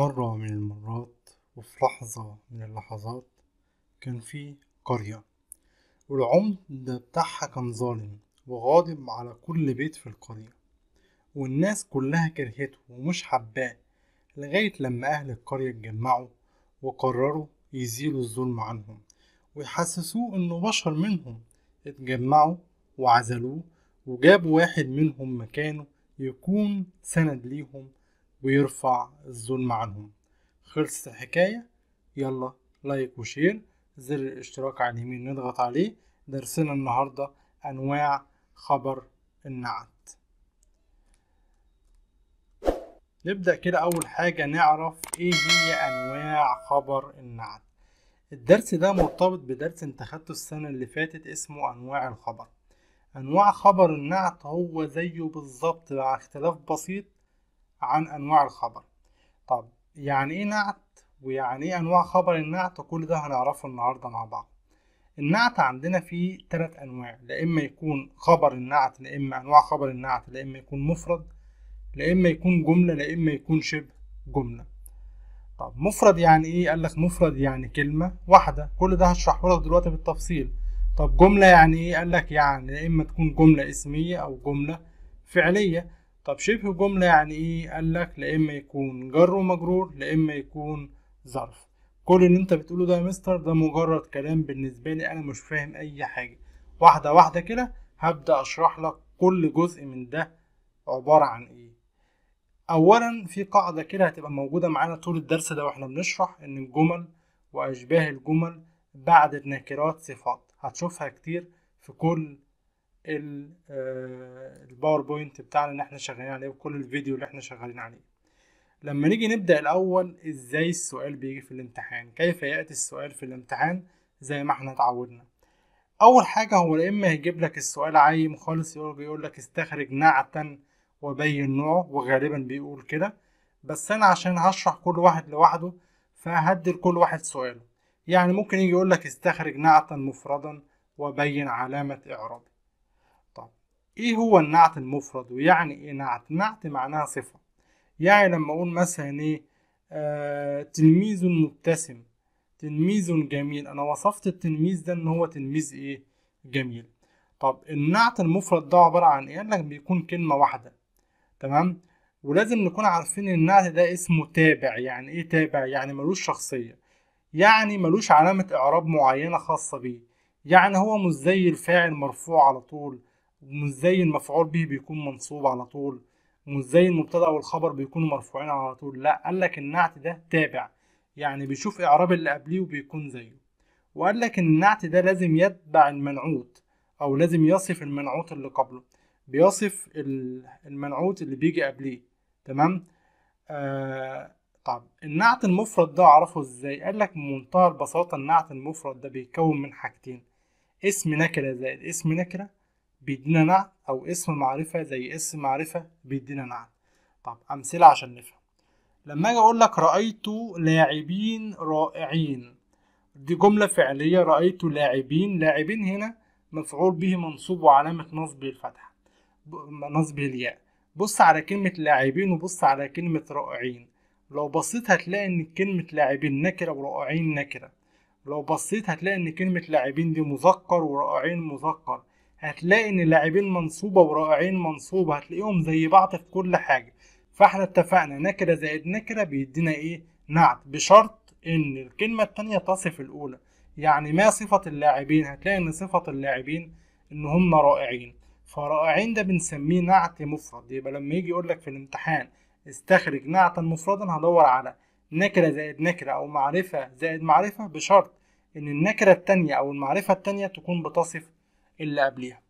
مرة من المرات وفي لحظة من اللحظات كان في قرية والعمد بتاعها كان ظالم وغاضب على كل بيت في القرية والناس كلها كرهته ومش حباه لغاية لما أهل القرية اتجمعوا وقرروا يزيلوا الظلم عنهم ويحسسوه إنه بشر منهم اتجمعوا وعزلوه وجابوا واحد منهم مكانه يكون سند ليهم ويرفع الظلم عنهم خلصت الحكاية يلا لايك وشير زر الاشتراك على اليمين نضغط عليه درسنا النهاردة أنواع خبر النعت نبدأ كده أول حاجة نعرف إيه هي أنواع خبر النعت الدرس ده مرتبط بدرس انت خدته السنة اللي فاتت اسمه أنواع الخبر أنواع خبر النعت هو زيه بالظبط مع اختلاف بسيط عن أنواع الخبر طب يعني إيه نعت ويعني إيه أنواع خبر النعت وكل ده هنعرفه النهاردة مع بعض النعت عندنا فيه ثلاث أنواع لا إما يكون خبر النعت لا إما أنواع خبر النعت لا إما يكون مفرد لا إما يكون جملة لا إما يكون شبه جملة طب مفرد يعني إيه؟ قال لك مفرد يعني كلمة واحدة كل ده هشرحه لك دلوقتي بالتفصيل طب جملة يعني إيه؟ قال لك يعني لا إما تكون جملة اسمية أو جملة فعلية طب شبه جملة يعني ايه قال لك لا اما يكون جر ومجرور لا اما يكون ظرف كل اللي انت بتقوله ده يا مستر ده مجرد كلام بالنسبة لي انا مش فاهم اي حاجة واحدة واحدة كده هبدأ اشرح لك كل جزء من ده عبارة عن ايه اولا في قاعدة كده هتبقى موجودة معانا طول الدرس ده واحنا بنشرح ان الجمل واشباه الجمل بعد النكرات صفات هتشوفها كتير في كل الباوربوينت آه، بتاعنا اللي احنا شغالين عليه وكل الفيديو اللي احنا شغالين عليه لما نيجي نبدأ الأول إزاي السؤال بيجي في الامتحان كيف يأتي السؤال في الامتحان زي ما احنا اتعودنا أول حاجة هو يا إما هيجيب لك السؤال عايم خالص يقول لك استخرج نعتا وبين نوعه وغالبا بيقول كده بس أنا عشان هشرح كل واحد لوحده فهدي لكل واحد سؤاله يعني ممكن يجي يقول لك استخرج نعتا مفردا وبين علامة اعراب ايه هو النعت المفرد ويعني ايه نعت نعت معناها صفة يعني لما اقول مثلا ايه آه تلميذ مبتسم تلميذ جميل انا وصفت التلميذ ده ان هو تلميذ ايه جميل طب النعت المفرد ده عبارة عن ايه لك بيكون كلمة واحدة تمام ولازم نكون عارفين ان النعت ده اسمه تابع يعني ايه تابع يعني ملوش شخصية يعني ملوش علامة اعراب معينة خاصة بيه يعني هو مش زي الفاعل مرفوع على طول ومش زي المفعول به بيكون منصوب على طول مش زي المبتدا والخبر بيكونوا مرفوعين على طول لا قال لك النعت ده تابع يعني بيشوف اعراب اللي قبليه وبيكون زيه وقال لك ان النعت ده لازم يتبع المنعوت او لازم يصف المنعوت اللي قبله بيصف المنعوت اللي بيجي قبليه تمام آه طب النعت المفرد ده اعرفه ازاي قال لك بمنتهى البساطه النعت المفرد ده بيتكون من حاجتين اسم نكره زائد اسم نكره بيدينا نعت أو اسم معرفة زي اسم معرفة بيدينا نعت طب أمثلة عشان نفهم لما أجي أقول لك رأيت لاعبين رائعين دي جملة فعلية رأيت لاعبين لاعبين هنا مفعول به منصوب وعلامة نصبه الفتحة نصبه الياء بص على كلمة لاعبين وبص على كلمة رائعين لو بصيت هتلاقي إن كلمة لاعبين نكرة ورائعين نكرة لو بصيت هتلاقي إن كلمة لاعبين دي مذكر ورائعين مذكر هتلاقي ان لاعبين منصوبه ورائعين منصوبه هتلاقيهم زي بعض في كل حاجه فاحنا اتفقنا نكره زائد نكره بيدينا ايه نعت بشرط ان الكلمه التانية تصف الاولى يعني ما صفه اللاعبين هتلاقي ان صفه اللاعبين ان هم رائعين فرائعين ده بنسميه نعت مفرد يبقى لما يجي يقول لك في الامتحان استخرج نعتا مفردا هدور على نكرة زائد نكرة أو معرفة زائد معرفة بشرط إن النكرة التانية أو المعرفة التانية تكون بتصف اللي قبليها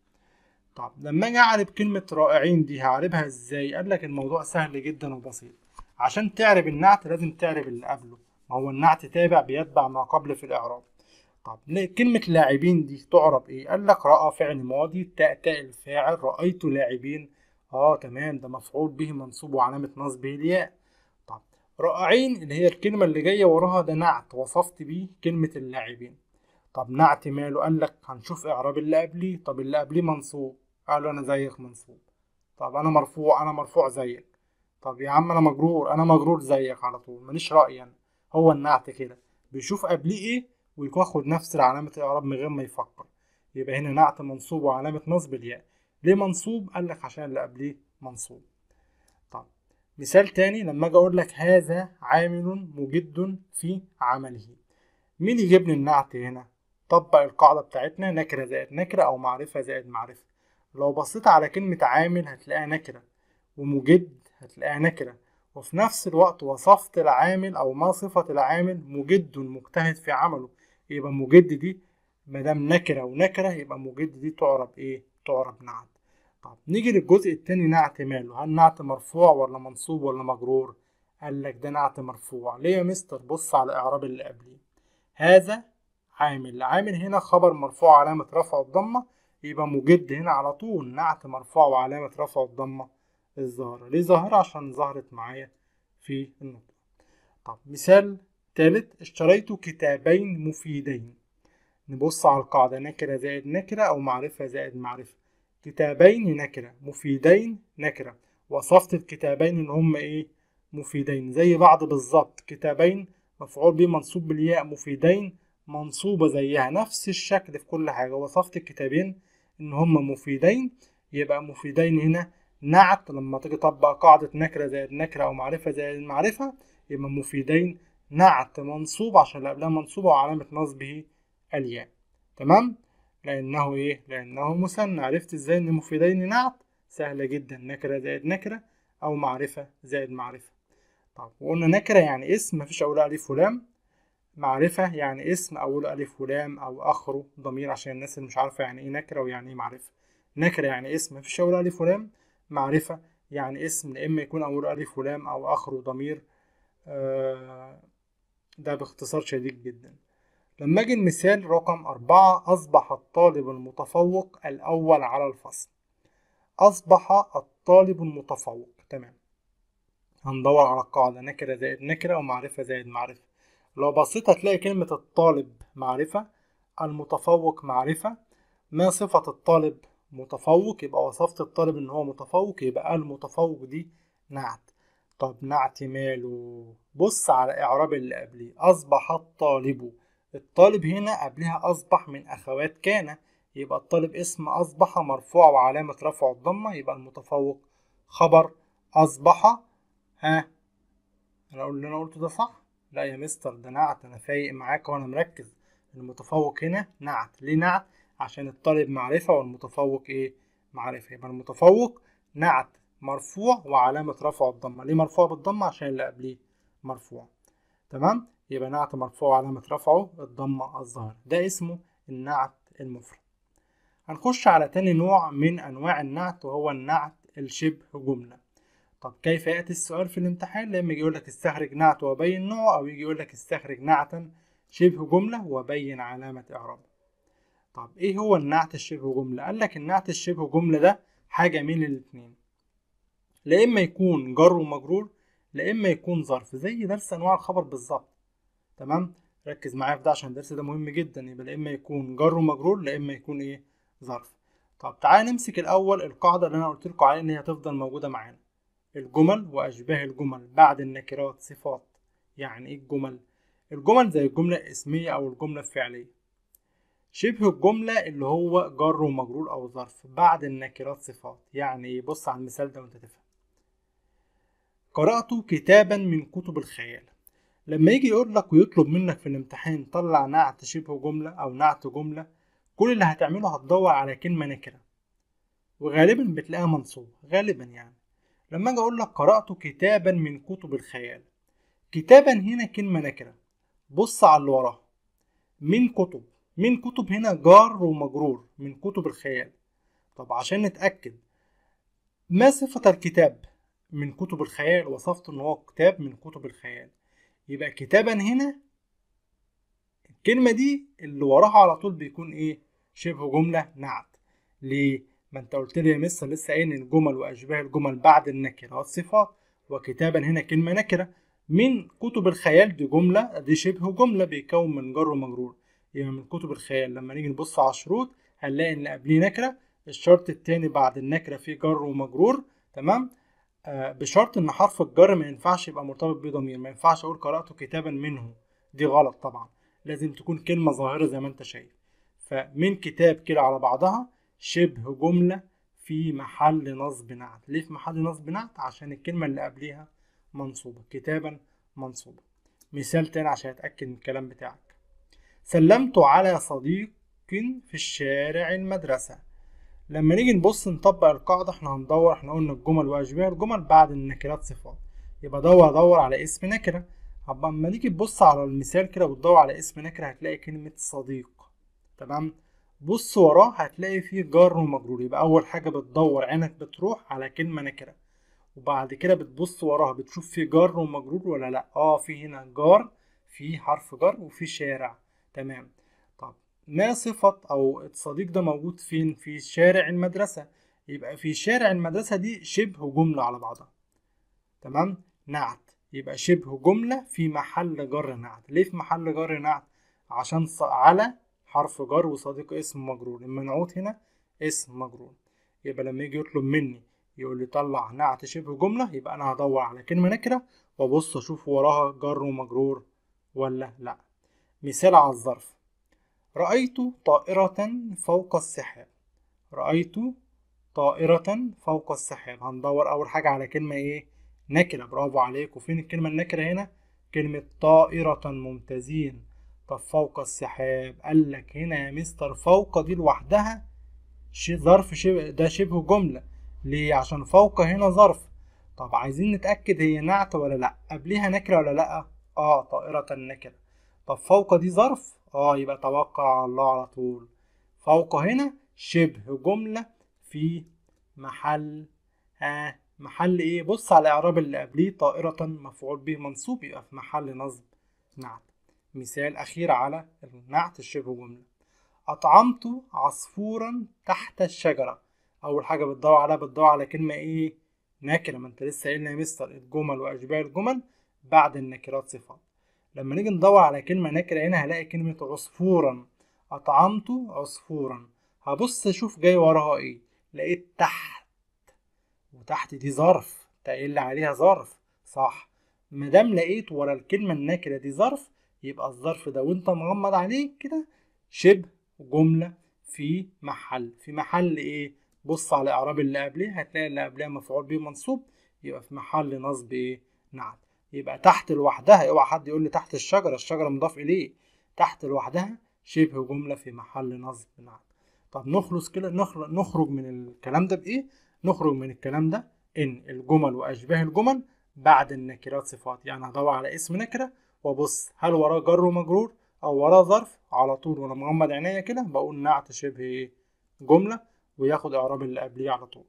طب لما اجي اعرب كلمه رائعين دي هعربها ازاي قال لك الموضوع سهل جدا وبسيط عشان تعرب النعت لازم تعرب اللي قبله ما هو النعت تابع بيتبع ما قبل في الاعراب طب كلمة لاعبين دي تعرب ايه؟ قال لك رأى فعل ماضي تاء الفاعل رأيت لاعبين اه تمام ده مفعول به منصوب وعلامة نصبه الياء طب رائعين اللي هي الكلمة اللي جاية وراها ده نعت وصفت بيه كلمة اللاعبين طب نعت ماله قال لك هنشوف إعراب اللي قبليه طب اللي قبليه منصوب قالوا أنا زيك منصوب طب أنا مرفوع أنا مرفوع زيك طب يا عم أنا مجرور أنا مجرور زيك على طول ماليش رأي أنا هو النعت كده بيشوف قبليه إيه ويكون خد نفس علامة الإعراب من غير ما يفكر يبقى هنا نعت منصوب وعلامة نصب الياء يعني. ليه منصوب قال لك عشان اللي قبليه منصوب طب مثال تاني لما اجي اقول لك هذا عامل مجد في عمله مين يجيب لي النعت هنا طبق القاعدة بتاعتنا نكرة زائد نكرة أو معرفة زائد معرفة لو بصيت على كلمة عامل هتلاقيها نكرة ومجد هتلاقيها نكرة وفي نفس الوقت وصفت العامل أو ما صفة العامل مجد مجتهد في عمله يبقى مجد دي مادام نكرة ونكرة يبقى مجد دي تعرب إيه؟ تعرب نعت طب نيجي للجزء التاني نعت ماله هل نعت مرفوع ولا منصوب ولا مجرور؟ قال لك ده نعت مرفوع ليه يا مستر بص على الإعراب اللي قبليه هذا عامل عامل هنا خبر مرفوع علامة رفع الضمة يبقى مجد هنا على طول نعت مرفوع وعلامة رفع الضمة الظاهرة ليه ظاهرة عشان ظهرت معايا في النقطة طب مثال تالت اشتريت كتابين مفيدين نبص على القاعدة نكرة زائد نكرة أو معرفة زائد معرفة كتابين نكرة مفيدين نكرة وصفت الكتابين اللي هم إيه مفيدين زي بعض بالظبط كتابين مفعول به منصوب بالياء مفيدين منصوبة زيها نفس الشكل في كل حاجة وصفت الكتابين إن هما مفيدين يبقى مفيدين هنا نعت لما تيجي تطبق قاعدة نكرة زائد نكرة أو معرفة زائد المعرفة يبقى مفيدين نعت منصوب عشان اللي قبلها منصوبة وعلامة نصبه الياء تمام لأنه إيه لأنه مثنى عرفت إزاي إن مفيدين نعت سهلة جدا نكرة زائد نكرة أو معرفة زائد معرفة طب وقلنا نكرة يعني اسم مفيش أولها عليه ولام معرفة يعني اسم أوله ألف ولام أو آخره ضمير عشان الناس اللي مش عارفة يعني إيه نكرة ويعني إيه معرفة نكرة يعني اسم مفيش أوله ألف ولام معرفة يعني اسم يا إما يكون أوله ألف ولام أو آخره ضمير آه، ده باختصار شديد جدا لما أجي المثال رقم أربعة أصبح الطالب المتفوق الأول على الفصل أصبح الطالب المتفوق تمام هندور على القاعدة نكرة زائد نكرة ومعرفة زائد معرفة لو بصيت هتلاقي كلمة الطالب معرفة المتفوق معرفة ما صفة الطالب متفوق يبقى وصفت الطالب ان هو متفوق يبقى المتفوق دي نعت طب نعت ماله بص على اعراب اللي قبليه اصبح الطالب الطالب هنا قبلها اصبح من اخوات كان يبقى الطالب اسم اصبح مرفوع وعلامة رفع الضمة يبقى المتفوق خبر اصبح ها انا اقول اللي انا قلته ده صح لا يا مستر ده نعت انا فايق معاك وانا مركز المتفوق هنا نعت ليه نعت عشان الطالب معرفة والمتفوق ايه معرفة يبقى المتفوق نعت مرفوع وعلامة رفعه الضمة ليه مرفوع بالضمة عشان اللي قبليه مرفوع تمام يبقى نعت مرفوع وعلامة رفعه الضمة الظاهرة ده اسمه النعت المفرد هنخش على تاني نوع من أنواع النعت وهو النعت الشبه جملة طب كيف يأتي السؤال في الامتحان لما يجي يقول لك استخرج نعت وبين نوعه أو يجي يقول لك استخرج نعتا شبه جملة وبين علامة إعرابه طب إيه هو النعت الشبه جملة؟ قال لك النعت الشبه جملة ده حاجة من الاتنين لا إما يكون جر ومجرور لا إما يكون ظرف زي درس أنواع الخبر بالظبط تمام ركز معايا في ده عشان الدرس ده مهم جدا يبقى لا إما يكون جر ومجرور لا إما يكون إيه ظرف طب تعالى نمسك الأول القاعدة اللي أنا قلت لكم عليها إن هي هتفضل موجودة معانا الجمل وأشباه الجمل بعد النكرات صفات يعني إيه الجمل؟ الجمل زي الجملة الاسمية أو الجملة الفعلية شبه الجملة اللي هو جر ومجرور أو ظرف بعد النكرات صفات يعني إيه؟ بص على المثال ده وأنت تفهم قرأت كتابا من كتب الخيال لما يجي يقول لك ويطلب منك في الامتحان طلع نعت شبه جملة أو نعت جملة كل اللي هتعمله هتدور على كلمة نكرة وغالبا بتلاقيها منصوبة غالبا يعني لما اجي اقول لك قرات كتابا من كتب الخيال كتابا هنا كلمه نكره بص على اللي وراها من كتب من كتب هنا جار ومجرور من كتب الخيال طب عشان نتاكد ما صفه الكتاب من كتب الخيال وصفت ان هو كتاب من كتب الخيال يبقى كتابا هنا الكلمة دي اللي وراها على طول بيكون ايه شبه جملة نعت ليه ما انت قلت لي يا مستر لسه قايل الجمل واشباه الجمل بعد النكره والصفات وكتابا هنا كلمه نكره من كتب الخيال دي جمله دي شبه جمله بيكون من جر ومجرور يبقى يعني من كتب الخيال لما نيجي نبص على الشروط هنلاقي ان قبليه نكره الشرط الثاني بعد النكره فيه جر ومجرور تمام آه بشرط ان حرف الجر ما ينفعش يبقى مرتبط بضمير ما ينفعش اقول قراته كتابا منه دي غلط طبعا لازم تكون كلمه ظاهره زي ما انت شايف فمن كتاب كده على بعضها شبه جملة في محل نصب نعت ليه في محل نصب نعت عشان الكلمة اللي قبليها منصوبة كتابا منصوبة مثال تاني عشان أتأكد من الكلام بتاعك سلمت على صديق في الشارع المدرسة لما نيجي نبص نطبق القاعدة احنا هندور احنا قلنا الجمل وأشباه الجمل بعد النكرات صفات يبقى دور دور على اسم نكرة أما نيجي تبص على المثال كده وتدور على اسم نكرة هتلاقي كلمة صديق تمام بص وراه هتلاقي فيه جار ومجرور يبقى اول حاجه بتدور عينك بتروح على كلمه نكره وبعد كده بتبص وراها بتشوف في جار ومجرور ولا لا اه في هنا جار في حرف جر وفي شارع تمام طب ما صفة او الصديق ده موجود فين في شارع المدرسة يبقى في شارع المدرسة دي شبه جملة على بعضها تمام نعت يبقى شبه جملة في محل جر نعت ليه في محل جر نعت عشان على حرف جر وصديق اسم مجرور المنعوت هنا اسم مجرور يبقى لما يجي يطلب مني يقول لي طلع نعت شبه جملة يبقى أنا هدور على كلمة نكرة وأبص أشوف وراها جر ومجرور ولا لأ مثال على الظرف رأيت طائرة فوق السحاب رأيت طائرة فوق السحاب هندور أول حاجة على كلمة إيه نكرة برافو عليك وفين الكلمة النكرة هنا كلمة طائرة ممتازين طب فوق السحاب قال لك هنا يا مستر فوق دي لوحدها ظرف شبه ده شبه جملة ليه عشان فوق هنا ظرف طب عايزين نتأكد هي نعت ولا لأ قبليها نكرة ولا لأ اه طائرة النكرة طب فوق دي ظرف اه يبقى توقع على الله على طول فوق هنا شبه جملة في محل آه محل ايه بص على الاعراب اللي قبليه طائرة مفعول به منصوب يبقى في محل نصب نعت مثال أخير على النعت الشبه جملة أطعمت عصفورا تحت الشجرة أول حاجة بتدور عليها بتدور على كلمة إيه نكرة ما أنت لسه قايل يا مستر الجمل وأشباه الجمل بعد النكرات صفات لما نيجي ندور على كلمة نكرة هنا هلاقي كلمة عصفورا أطعمت عصفورا هبص أشوف جاي وراها إيه لقيت تحت وتحت دي ظرف تقل عليها ظرف صح مادام لقيت ورا الكلمة النكرة دي ظرف يبقى الظرف ده وانت مغمض عليه كده شبه جملة في محل في محل ايه بص على اعراب اللي قبليه هتلاقي اللي قبلها مفعول به منصوب يبقى في محل نصب ايه نعت يبقى تحت لوحدها اوعى حد يقول لي تحت الشجرة الشجرة مضاف اليه تحت لوحدها شبه جملة في محل نصب نعت طب نخلص كده نخرج من الكلام ده بايه نخرج من الكلام ده ان الجمل واشباه الجمل بعد النكرات صفات يعني هدور على اسم نكره وابص هل وراه جر ومجرور او وراه ظرف على طول وانا مغمض عينيا كده بقول نعت شبه ايه جمله وياخد اعراب اللي قبليه على طول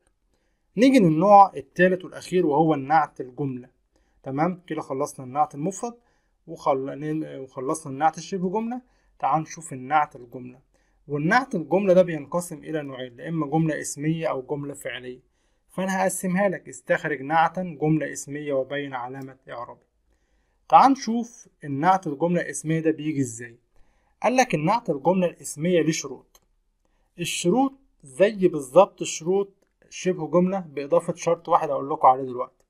نيجي للنوع الثالث والاخير وهو النعت الجمله تمام كده خلصنا النعت المفرد وخل... وخلصنا النعت الشبه جمله تعال نشوف النعت الجمله والنعت الجمله ده بينقسم الى نوعين يا اما جمله اسميه او جمله فعليه فانا هقسمها لك استخرج نعتا جمله اسميه وبين علامه اعرابها تعال نشوف النعت الجملة الاسمية ده بيجي ازاي قال لك النعت الجملة الاسمية ليه شروط الشروط زي بالظبط شروط شبه جملة بإضافة شرط واحد أقول لكم عليه دلوقتي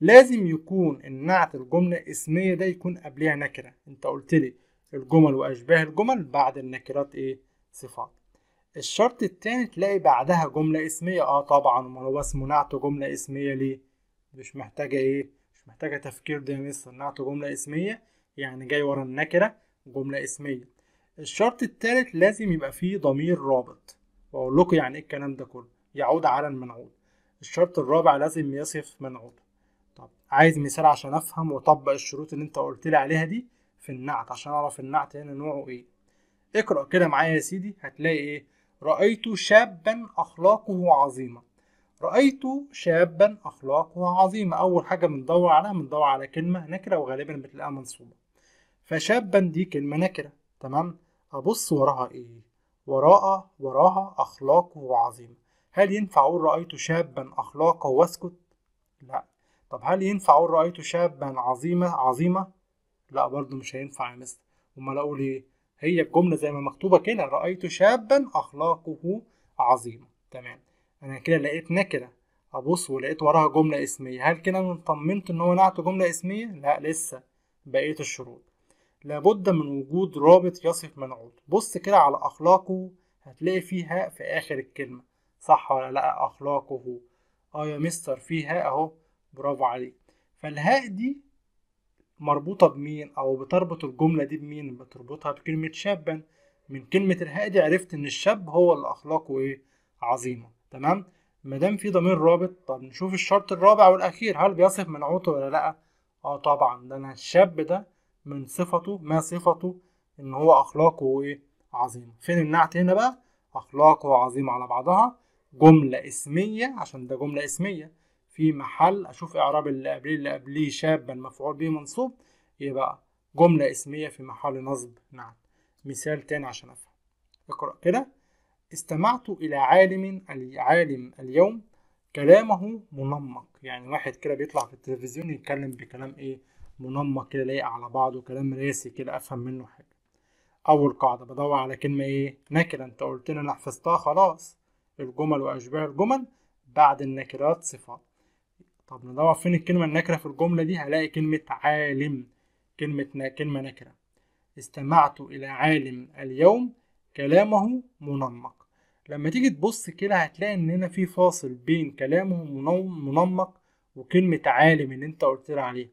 لازم يكون النعت الجملة الاسمية ده يكون قبلها نكرة أنت قلت لي الجمل وأشباه الجمل بعد النكرات إيه صفات الشرط التاني تلاقي بعدها جملة اسمية اه طبعا ما هو اسمه نعت جملة اسمية ليه مش محتاجة ايه محتاجة تفكير ديناميكي صنعت جملة اسمية يعني جاي ورا النكرة جملة اسمية الشرط الثالث لازم يبقى فيه ضمير رابط وأقول لكم يعني إيه الكلام ده كله يعود على المنعوت الشرط الرابع لازم يصف منعود طب عايز مثال عشان أفهم وأطبق الشروط اللي أنت قلت لي عليها دي في النعت عشان أعرف النعت هنا نوعه إيه اقرأ كده معايا يا سيدي هتلاقي إيه رأيت شابا أخلاقه عظيمة رأيت شابا أخلاقه عظيمة أول حاجة بندور عليها بندور على كلمة نكرة وغالبا بتلاقيها منصوبة فشابا دي كلمة نكرة تمام أبص وراها إيه وراء وراها أخلاقه عظيمة هل ينفع أقول رأيت شابا أخلاقه وأسكت؟ لا طب هل ينفع أقول رأيت شابا عظيمة عظيمة؟ لا برضه مش هينفع يا مستر أمال أقول إيه؟ هي الجملة زي ما مكتوبة كده رأيت شابا أخلاقه عظيمة تمام انا كده لقيت نكره ابص ولقيت وراها جمله اسميه هل كده انا طمنت ان هو نعت جمله اسميه لا لسه بقيه الشروط لابد من وجود رابط يصف منعوت بص كده على اخلاقه هتلاقي فيها في اخر الكلمه صح ولا لا اخلاقه اه يا مستر فيها اهو برافو عليك فالهاء دي مربوطه بمين او بتربط الجمله دي بمين بتربطها بكلمه شابا من كلمه الهاء دي عرفت ان الشاب هو اللي اخلاقه ايه عظيمه تمام ما دام في ضمير رابط طب نشوف الشرط الرابع والاخير هل بيصف منعوته ولا لا اه طبعا ده انا الشاب ده من صفته ما صفته ان هو اخلاقه ايه عظيمه فين النعت هنا بقى اخلاقه عظيمه على بعضها جمله اسميه عشان ده جمله اسميه في محل اشوف اعراب اللي قبليه اللي قبليه شابا مفعول به منصوب يبقى إيه جمله اسميه في محل نصب نعت مثال تاني عشان افهم اقرا كده استمعت إلى عالم عالم اليوم كلامه منمق يعني واحد كده بيطلع في التلفزيون يتكلم بكلام إيه منمق كده لايق على بعضه كلام راسي كده أفهم منه حاجة أول قاعدة بدور على كلمة إيه نكرة أنت قلت لي أنا حفظتها خلاص الجمل وأشباه الجمل بعد النكرات صفات طب ندور فين الكلمة النكرة في الجملة دي هلاقي كلمة عالم كلمة كلمة نكرة استمعت إلى عالم اليوم كلامه منمق لما تيجي تبص كده هتلاقي ان هنا في فاصل بين كلامه منمق وكلمة عالم اللي انت قلت لي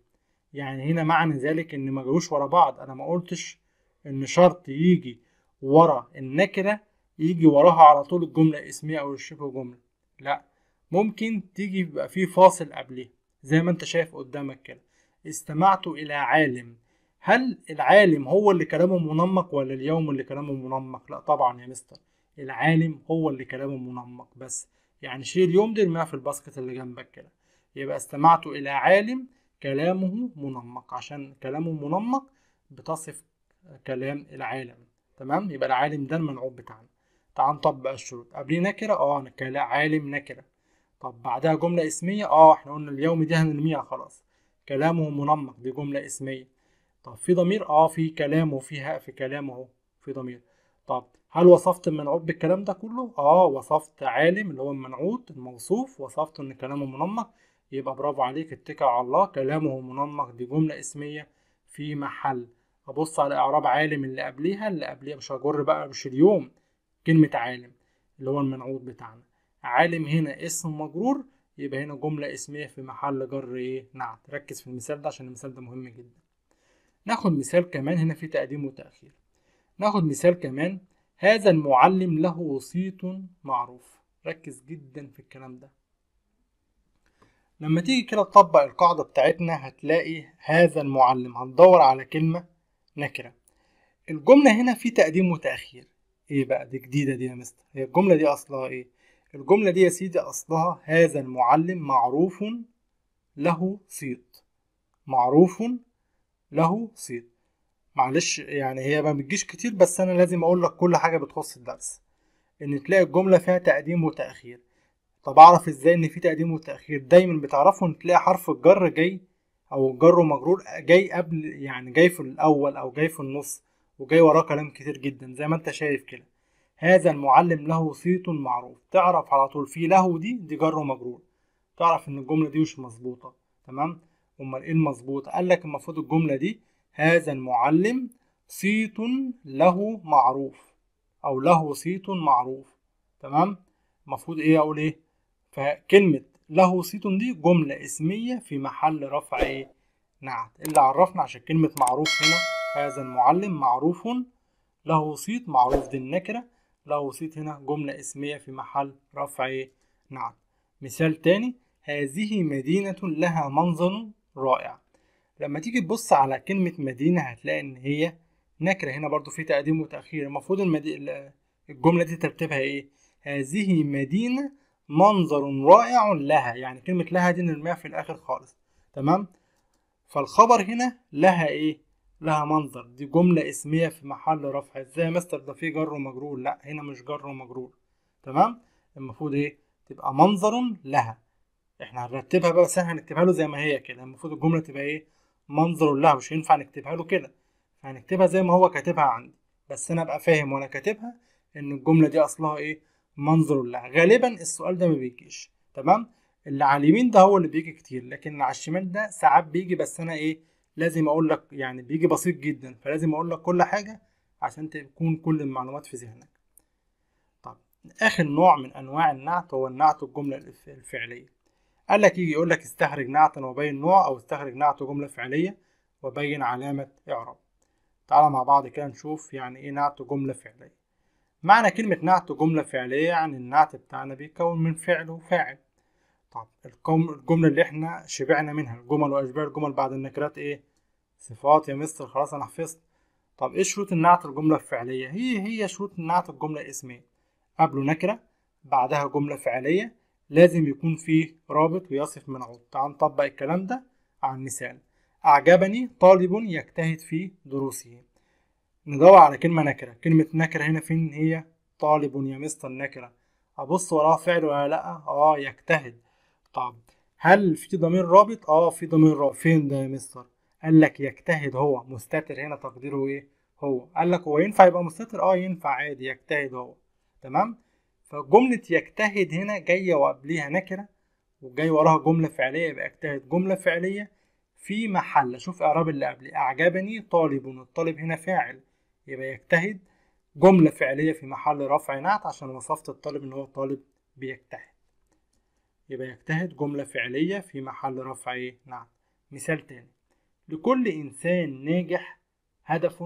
يعني هنا معنى ذلك ان ما جاوش ورا بعض انا ما قلتش ان شرط يجي ورا النكرة يجي وراها على طول الجملة الاسمية او الشبه جملة لا ممكن تيجي يبقى في فاصل قبليه زي ما انت شايف قدامك كده استمعت الى عالم هل العالم هو اللي كلامه منمق ولا اليوم اللي كلامه منمق لا طبعا يا مستر العالم هو اللي كلامه منمق بس يعني شيل يوم دي في الباسكت اللي جنبك كده يبقى استمعت إلى عالم كلامه منمق عشان كلامه منمق بتصف كلام العالم تمام يبقى العالم ده المنعوب بتاعنا تعال نطبق الشروط قبليه نكرة اه عالم نكرة طب بعدها جملة اسمية اه احنا قلنا اليوم دي هنرميها خلاص كلامه منمق دي جملة اسمية طب في ضمير اه في كلامه فيها في كلامه في ضمير طب هل وصفت المنعوت بالكلام ده كله؟ اه وصفت عالم اللي هو المنعوت الموصوف وصفته ان كلامه منمق يبقى برافو عليك اتكل على الله كلامه منمق دي جملة اسمية في محل ابص على اعراب عالم اللي قبليها اللي قبليها مش هجر بقى مش اليوم كلمة عالم اللي هو المنعوت بتاعنا عالم هنا اسم مجرور يبقى هنا جملة اسمية في محل جر ايه نعت ركز في المثال ده عشان المثال ده مهم جدا ناخد مثال كمان هنا في تقديم وتأخير ناخد مثال كمان هذا المعلم له وسيط معروف ركز جدا في الكلام ده لما تيجي كده تطبق القاعدة بتاعتنا هتلاقي هذا المعلم هتدور على كلمة نكرة الجملة هنا في تقديم وتأخير ايه بقى دي جديدة دي يا مستر هي الجملة دي أصلها ايه الجملة دي يا سيدي أصلها هذا المعلم معروف له صيت معروف له صيت معلش يعني هي ما بتجيش كتير بس انا لازم اقول لك كل حاجه بتخص الدرس ان تلاقي الجمله فيها تقديم وتاخير طب اعرف ازاي ان في تقديم وتاخير دايما بتعرفه ان تلاقي حرف الجر جاي او الجر ومجرور جاي قبل يعني جاي في الاول او جاي في النص وجاي وراه كلام كتير جدا زي ما انت شايف كده هذا المعلم له صيت معروف تعرف على طول في له دي دي جر ومجرور تعرف ان الجمله دي مش مظبوطه تمام امال ايه المظبوط قال لك المفروض الجمله دي هذا المعلم صيت له معروف أو له صيت معروف تمام المفروض إيه أقول إيه فكلمة له صيت دي جملة اسمية في محل رفع إيه نعت اللي عرفنا عشان كلمة معروف هنا هذا المعلم معروف له صيت معروف دي النكرة له صيت هنا جملة اسمية في محل رفع إيه نعت مثال تاني هذه مدينة لها منظر رائع لما تيجي تبص على كلمة مدينة هتلاقي إن هي نكرة هنا برضو في تقديم وتأخير المفروض المدي... الجملة دي ترتيبها إيه؟ هذه مدينة منظر رائع لها يعني كلمة لها دي نرميها في الآخر خالص تمام؟ فالخبر هنا لها إيه؟ لها منظر دي جملة اسمية في محل رفع ازاي يا مستر ده فيه جر ومجرور لا هنا مش جر ومجرور تمام المفروض ايه تبقى منظر لها احنا هنرتبها بقى بس هنكتبها له زي ما هي كده المفروض الجملة تبقى ايه منظر لها مش هينفع نكتبها له كده فهنكتبها زي ما هو كاتبها عندي بس انا ابقى فاهم وانا كاتبها ان الجمله دي اصلها ايه منظر لها غالبا السؤال ده ما بيجيش تمام اللي على اليمين ده هو اللي بيجي كتير لكن اللي على الشمال ده ساعات بيجي بس انا ايه لازم اقول لك يعني بيجي بسيط جدا فلازم اقول لك كل حاجه عشان تكون كل المعلومات في ذهنك طب اخر نوع من انواع النعت هو النعت الجمله الفعليه قال لك يجي يقول لك استخرج نعتا وبين نوع أو استخرج نعت جملة فعلية وبين علامة إعراب تعالى مع بعض كده نشوف يعني إيه نعت جملة فعلية معنى كلمة نعت جملة فعلية يعني النعت بتاعنا بيتكون من فعل وفاعل طب الجملة اللي احنا شبعنا منها الجمل وأشباه الجمل بعد النكرات إيه؟ صفات يا مستر خلاص أنا حفظت طب إيه شروط النعت الجملة الفعلية؟ هي هي شروط النعت الجملة الاسمية قبله نكرة بعدها جملة فعلية لازم يكون فيه رابط ويصف منعوت تعال نطبق الكلام ده على المثال أعجبني طالب يجتهد في دروسه ندور على كلمة نكرة كلمة نكرة هنا فين هي طالب يا مستر نكرة أبص وراها فعل ولا لأ آه يجتهد طب هل في ضمير رابط آه في ضمير رابط فين ده يا مستر قال لك يجتهد هو مستتر هنا تقديره إيه هو قال لك هو ينفع يبقى مستتر آه ينفع عادي يجتهد هو تمام فجملة يجتهد هنا جاية وقبليها نكرة وجاي وراها جملة فعلية يبقى اجتهد جملة فعلية في محل شوف إعراب اللي قبليه أعجبني طالب الطالب هنا فاعل يبقى يجتهد جملة فعلية في محل رفع نعت عشان وصفت الطالب إن هو طالب بيجتهد يبقى يجتهد جملة فعلية في محل رفع إيه؟ نعت مثال تاني لكل إنسان ناجح هدف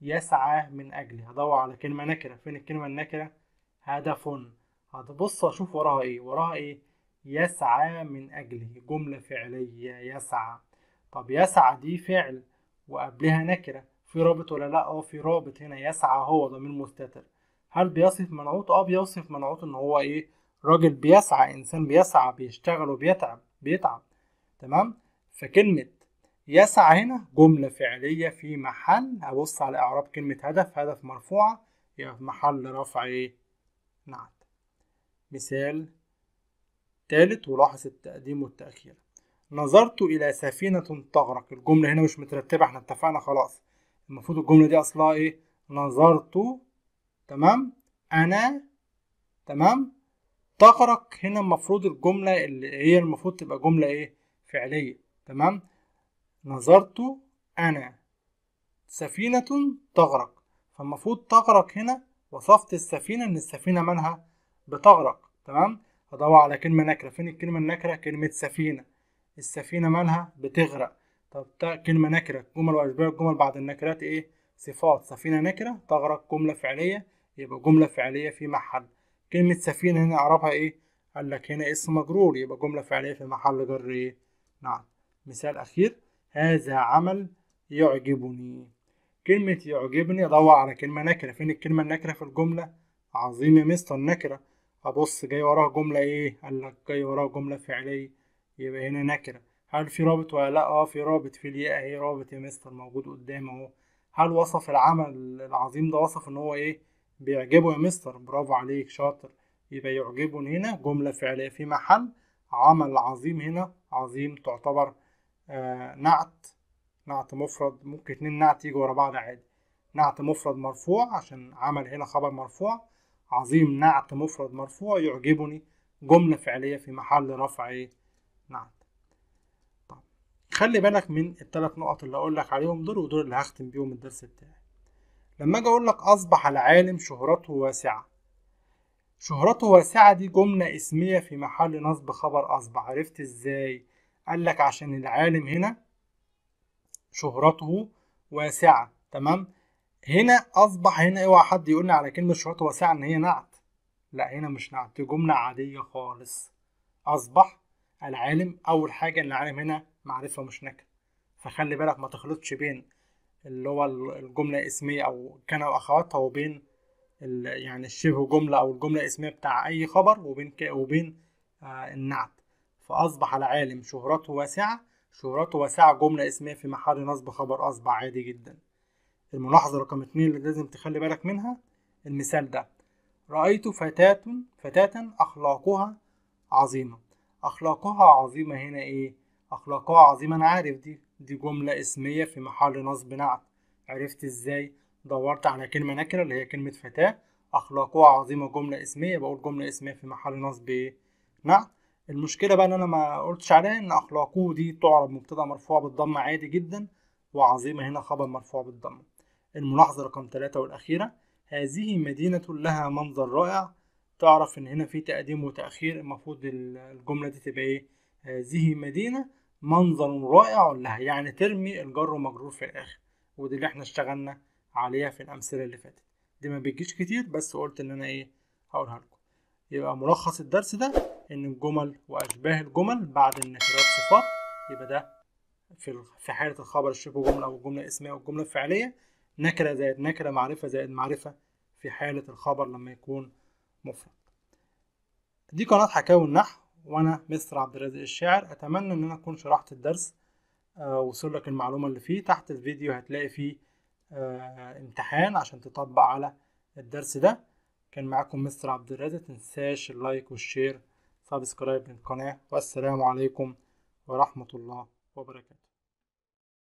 يسعى من أجله هدور على كلمة نكرة فين الكلمة النكرة هدف هتبص اشوف وراها ايه وراها ايه يسعى من اجله جمله فعليه يسعى طب يسعى دي فعل وقبلها نكره في رابط ولا لا اه في رابط هنا يسعى هو ضمير مستتر هل بيصف منعوت اه بيوصف منعوت ان هو ايه راجل بيسعى انسان بيسعى بيشتغل وبيتعب بيتعب تمام فكلمه يسعى هنا جمله فعليه في محل ابص على اعراب كلمه هدف هدف مرفوعه يبقى في محل رفع ايه نعت مثال تالت ولاحظ التقديم والتأخير نظرت إلى سفينة تغرق الجملة هنا مش مترتبة احنا اتفقنا خلاص المفروض الجملة دي أصلها إيه نظرت تمام أنا تمام تغرق هنا المفروض الجملة اللي هي المفروض تبقى جملة إيه فعلية تمام نظرت أنا سفينة تغرق فالمفروض تغرق هنا وصفت السفينة إن السفينة منها بتغرق تمام هدور على كلمة نكرة فين الكلمة النكرة كلمة سفينة السفينة مالها بتغرق طب كلمة نكرة جمل وأشباه الجمل بعد النكرات إيه صفات سفينة نكرة تغرق جملة فعلية يبقى جملة فعلية في محل كلمة سفينة هنا أعرفها إيه قال لك هنا اسم مجرور يبقى جملة فعلية في محل جر إيه نعم مثال أخير هذا عمل يعجبني كلمة يعجبني أدور على كلمة نكرة فين الكلمة النكرة في الجملة عظيم يا مستر نكرة أبص جاي وراها جملة إيه قال لك جاي وراها جملة فعلية يبقى هنا نكرة هل في رابط ولا لأ؟ أه في رابط في الياء أهي رابط يا مستر موجود قدام أهو هل وصف العمل العظيم ده وصف إن هو إيه بيعجبه يا مستر برافو عليك شاطر يبقى يعجبني هنا جملة فعلية في محل عمل عظيم هنا عظيم تعتبر آه نعت نعت مفرد ممكن اتنين نعت يجوا ورا بعض عادي نعت مفرد مرفوع عشان عمل هنا خبر مرفوع عظيم نعت مفرد مرفوع يعجبني جملة فعلية في محل رفع ايه نعت طب خلي بالك من الثلاث نقط اللي اقول لك عليهم دول ودول اللي هختم بيهم الدرس بتاعي لما اجي اقول لك اصبح العالم شهرته واسعة شهرته واسعة دي جملة اسمية في محل نصب خبر اصبح عرفت ازاي قال لك عشان العالم هنا شهرته واسعة تمام هنا أصبح هنا اوعى حد يقول على كلمة شهرته واسعة إن هي نعت لا هنا مش نعت جملة عادية خالص أصبح العالم أول حاجة إن العالم هنا معرفة مش نكرة فخلي بالك ما تخلطش بين اللي هو الجملة اسمية أو كان وأخواتها وبين يعني الشبه جملة أو الجملة الاسمية بتاع أي خبر وبين وبين آه النعت فأصبح العالم شهرته واسعة شهرته واسعة جملة اسمية في محل نصب خبر أصبع عادي جدا الملاحظة رقم اتنين اللي لازم تخلي بالك منها المثال ده رأيت فتاة فتاة أخلاقها عظيمة أخلاقها عظيمة هنا إيه؟ أخلاقها عظيمة أنا عارف دي دي جملة اسمية في محل نصب نعت عرفت إزاي؟ دورت على كلمة نكرة اللي هي كلمة فتاة أخلاقها عظيمة جملة اسمية بقول جملة اسمية في محل نصب إيه؟ نعت المشكله بقى اللي انا ما قلتش عليها ان اخلاقه دي تعرب مبتدا مرفوع بالضم عادي جدا وعظيمه هنا خبر مرفوع بالضم الملاحظه رقم ثلاثة والاخيره هذه مدينه لها منظر رائع تعرف ان هنا في تقديم وتاخير المفروض الجمله دي تبقى ايه هذه مدينه منظر رائع لها يعني ترمي الجر ومجرور في الاخر ودي اللي احنا اشتغلنا عليها في الامثله اللي فاتت دي ما بتجيش كتير بس قلت ان انا ايه هقولها لكم يبقى ملخص الدرس ده ان الجمل واشباه الجمل بعد النكرات صفات يبقى ده في في حاله الخبر الشبه جمله او الجمله الاسميه او الجمله الفعليه نكره زائد نكره معرفه زائد معرفه في حاله الخبر لما يكون مفرد دي قناه حكاوي النحو وانا مستر عبد الرازق الشاعر اتمنى ان انا اكون شرحت الدرس آه، وصل لك المعلومه اللي فيه تحت الفيديو هتلاقي فيه آه، امتحان عشان تطبق على الدرس ده كان معاكم مستر عبد الرازق تنساش اللايك والشير سبسكرايب للقناة والسلام عليكم ورحمة الله وبركاته